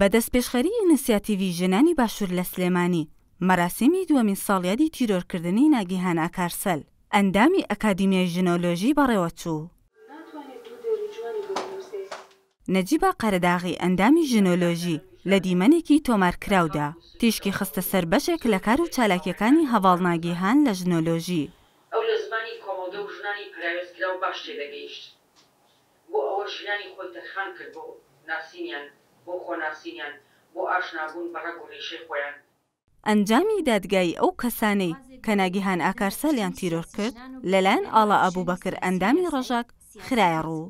بەدەستپێشخەری ئینسیاتیوی ژنانی باشوور لە سلێمانی مەراسیمی دووەمین ساڵیادی تیرۆرکردنی ناگیهان ئاکارسەل ئەندامی ئەکادیمیای ژنۆلۆژی بەڕێوەچوو نەجیبا قەرداغی ئەندامی ژنۆلۆژی لە دیمەنێکی تۆمارکراودا تیشکی خستە سەر بەشێک لە کار و چالاکیەکانی هەواڵ ناگیهان لە ژنۆلۆژی ئەو لە زمانی کۆمەڵدە و ژنانی پراوێستکرا و باشتێ دەگەیشت بۆ ئەوە ژنانی خۆی تەخان کرد بۆ ناسینیان بۆ خۆناسینیان بۆ ئاشنابوون بە ڕگوڵیشەی خۆیان ئەنجامی دادگایی ئەو کەسانەی کە ناگیهان ئاکارسەلیان تیرۆر کرد لەلایەن ئاڵا ئەبوو بەکرد ئەندامی ڕەژاک خراە ڕوو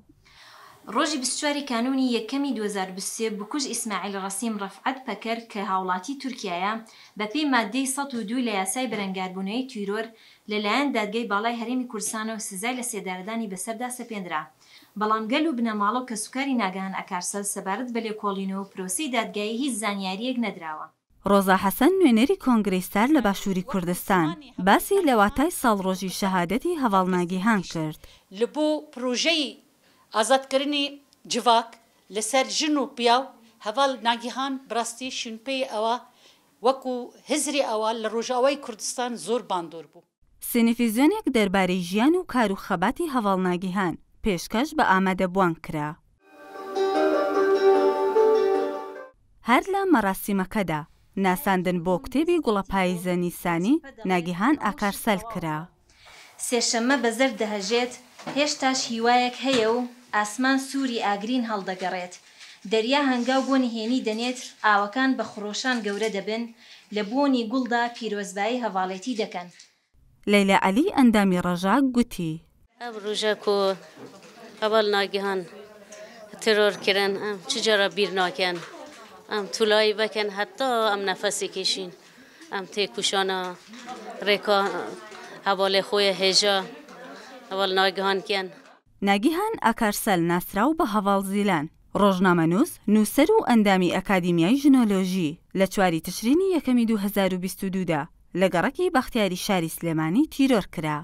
ڕۆژی بستواری کانونی یەکەمی 2023 بکوژ ئیسماعیل ڕسیم ڕەفعەت پەکەر کە هاوڵاتی تورکایە بە پێی مادەی 102 لە یاسای بەرەنگاربوونەوەی تیرۆر لەلایەن دادگەی باڵای هەرێمی کورسانە و سزای لە سێداردانی بەسەردا سەپێنرا. بەڵام گەل و بنەماڵەو کە سوکاری ناگەهان ئەکارسەل سەبارەت بە لێکۆڵینەوە و پرۆسی دادگایی هیچ زانیاریەک نەدراوە. ڕۆزا حەسەن نوێنەری کۆنگرێستار لە باشووری کوردستان باسی لەواتای ساڵ ڕۆژی شەهادەتی هەواڵناگیهان کرد. لە بۆ پرۆژەی ئازادکردنی جوواک لەسەر ژن و پیاو هەواڵ ناگیهان بڕاستی شوپی ئەوە وەکو هزری ئەوە لە ڕۆژاوای کوردستان زۆر باندۆر بوو. سنیفیزیۆنێک دەربارەی ژیان و کار و خەباتی هەواڵناگیهان پێشکەش بە ئامادەبووان کرا. هەر لە مەڕاستیمەکەدا ناساندن بۆ کتێبی گوڵەپایزە نیسانی ناگیهان ئاکارسەل کرا. سێشەمە بەزەر دەهژێت هێشتاش هیوایەک هەیە و ئاسمان سووری ئاگرین هەڵدەگەڕێت دەریا هەنگاو بۆ نهێنی دەنێت ئاوەکان بە خۆشان گەورە دەبن لە بۆنی گوڵدا پیرۆزبایی هەواڵەتی دەکەن لەیلا علی ئەندامی ڕەژاک گوتی ئەم ڕژە کۆ هەواڵ ناگیهان ترۆرکردن ئەم چجارە بیر ناکەن ئەم تولایی بکەن حتا ئەم نەفەسی کشین ئەم تێکوشانە ڕێکا هەواڵی خۆی هێژە ئەوەڵ ناگەهانکیان ناگیهان ئاکارسەل ناسرااو بە هەواڵ زیلان ڕۆژنامە نووس نووسەر و ئەندامی ئەکادمیای ژنۆلۆژی لە چواری تشرینی یەکەمی 2022دا لە گەڕکی بەختیاری شاری سلێمانی تیرۆر کرا